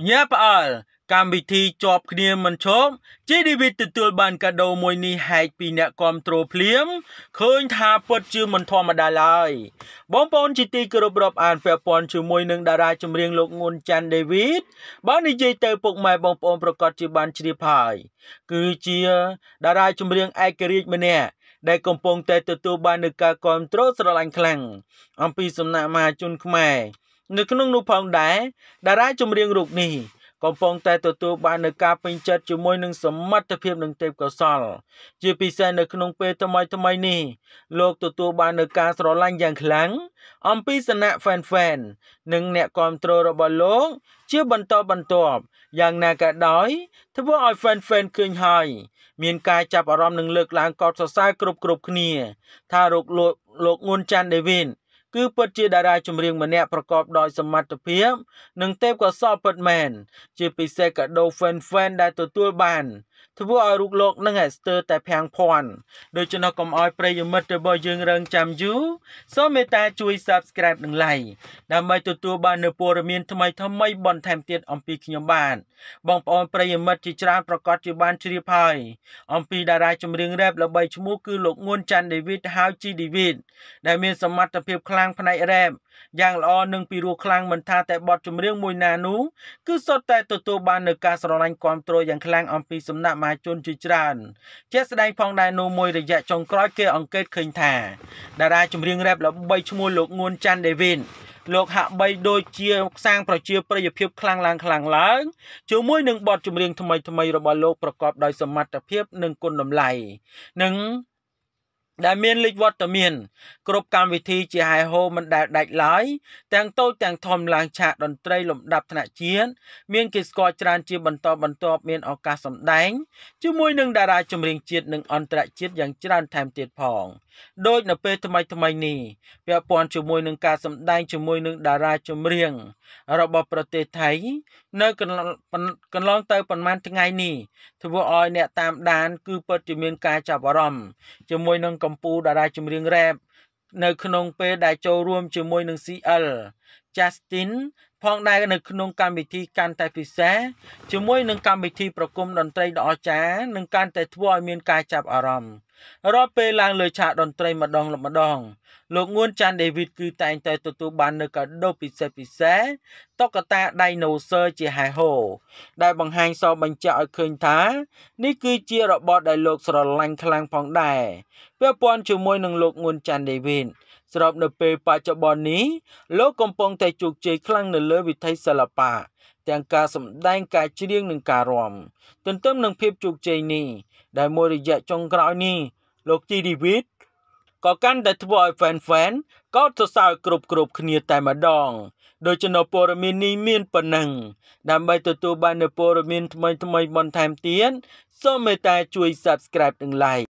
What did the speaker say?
ភ្ញាក់ផ្អើលកម្មវិធីជាប់គ្នាមិនឈប់ GDV ទទួលបានកាដូមួយនេះហែកពីអ្នកគ្រប់គ្រងភ្លាមឃើញថាពិតជាមិនធម្មតាឡើយបងប្អូនជាទីគោរពរាប់អានពាក់ព័ន្ធជាមួយនឹងតារាចម្រៀងលោកងួនច័ន្ទដេវីតបើនិយាយទៅពុកម៉ែបងប្អូនប្រកាសជាបានជ្រាបហើយគឺជាតារាចម្រៀងឯករាជ្យម្នាក់ដែលកំពុងតែទទួលបាននូវការគ្រប់គ្រងស្រឡាញ់ខ្លាំងអំពីសំណាក់មហាជនខ្មែរនៅក្នុងនោះផងដែរតារាចម្រៀងរូបនេះកំពុងតែទទួលបាននូវការពេញចិត្តជាមួយនឹងសមត្ថភាពនិងទេពកោសល្យជាពិសេសនៅក្នុងពេលថ្មីថ្មីនេះលោកទទួលបាននូវការស្រឡាញ់យ៉ាងខ្លាំងអំពីសណៈ Fan Fan និង អ្នកគ្រប់គ្រងរបស់លោក ជាបន្តបន្ទាប់យ៉ាងណាក៏ដោយ ធ្វើឲ្យ Fan Fan ឃើញហើយមានការចាប់អារម្មណ៍និងលើកឡើងកោតសរសើរគ្រប់គ្រប់គ្នាថារោគលោកលោកងួនច័ន្ទដេវីនគឺពិតជាតារាចម្រៀងម្នាក់ប្រកបដោយសមត្ថភាពនិងទេពកោសល្យពិតមែនជាពិសេសកាដូ Fan Fan ដែលទទួលបាន ធ្វើឲ្យរូបលោកនឹងស្ទើរតែភាំងភាន់ដូច្នោះកុំឲ្យប្រិយមិត្តរបស់យើងរងចាំយូរសូមមេត្តា ជួយ Subscribe និង Like ដើម្បីទទួលបាននូវព័ត៌មានថ្មីថ្មីបន្ថែមទៀតអំពីខ្ញុំបាទបងប្អូនប្រិយមិត្តជាច្រើនប្រកាសជាបានជ្រាបហើយអំពីតារាចម្រៀងរ៉េបល្បីឈ្មោះគឺលោកងួនច័ន្ទដេវីតហៅជីដេវីតដែលមានសមត្ថភាពខ្លាំងងផ្នែករ៉េបយ៉ាងល្អនិងពីរោះខ្លាំងមិនថាតែបទចម្រៀងមួយណានោះគឺសុទ្ធតែទទួលបាននូវការស្រឡាញ់គាំទ្រយ៉ាងខ្លាំងអំពីសំណាក់មហាជនជាច្រើនជាក់ស្ដែងផងដែរនោះមួយរយៈចុងក្រោយ គេ អង្កេតឃើញថាតារាចម្រៀងរ៉េបល្បីឈ្មោះលោកងួនច័ន្ទដេវីនលោកហាក់បីដូចជាសាង ប្រជាប្រិយភាពខ្លាំងឡើងខ្លាំងឡើងជាមួយនឹងបទចម្រៀងថ្មីថ្មីរបស់លោកប្រកបដោយសមត្ថភាពនិងគុណតម្លៃនិងដែលមានលេខវត្តមានគ្រប់កម្មវិធីជាហែហូមិនដែលដាច់ឡើយទាំងតូចទាំងធំឡើងឆាកតន្ត្រីលំដាប់ថ្នាក់ជាតិមានគេស្គាល់ច្រើនជាបន្តបន្ទាប់មានឱកាសសម្ដែងជាមួយនឹងតារាចម្រៀងជាតិនិងអន្តរជាតិយ៉ាងច្រើនថែមទៀតផងដូចនៅពេលថ្មីថ្មីនេះពាក់ព័ន្ធជាមួយនឹងការសម្ដែងជាមួយនឹងតារាចម្រៀងរបស់ប្រទេសថៃនៅកន្លងទៅប្រហែលថ្ងៃនេះ ធ្វើឲ្យ អ្នកតាមដាន គឺពិតជាមានការចាប់អារម្មណ៍ជាមួយនឹងកកម្ពុជាតារាចម្រៀងរ៉េបនៅក្នុងពេលដែលចូលរួម ជាមួយនឹង CL Justin ផងដែរនៅក្នុងកម្មវិធីកាន់តែពិសេសជាមួយនឹងកម្មវិធីប្រគំតន្ត្រីដ៏អស្ចារ្យនិងកាន់តែធ្វើឲ្យមានការចាប់អារម្មណ៍រាល់ពេលឡើងលើឆាកតន្ត្រីម្ដងម្ដងលោកងួនចាន់ដេវីតគឺ តែងតែទទួលបាននៅកាដូពិសេសពិសេសតុក្កតាដៃណូស័រជាហែហោដែលបង្ហាញសបញ្ជាក់ឲ្យឃើញថា នេះគឺជារបបដែលលោកស្រឡាញ់ខ្លាំងផងដែរពាក់ព័ន្ធជាមួយនឹងលោកងួនចាន់ដេវីតស្របនៅពេលបច្ចុប្បន្ននេះលោកកំពុងតែជោគជ័យខ្លាំងនៅលើវិថីសិល្បៈទាំងការសម្ដែងការច្រៀងនិងការរាំទន្ទឹមនឹងភាពជោគជ័យនេះដែលមួយរយៈចុងក្រោយនេះលោកជីឌីវីតក៏កាន់តែធ្វើឲ្យ fan fan កោតសរសើរគ្រប់គ្រប់គ្នាតែម្ដងដោយចំណពរមាននេះមានប៉ុណ្ណឹងដើម្បីទទួលបាននូវព័ត៌មានថ្មីថ្មីបន្ថែមទៀតសូមមេត្តាជួយ Subscribe និង Like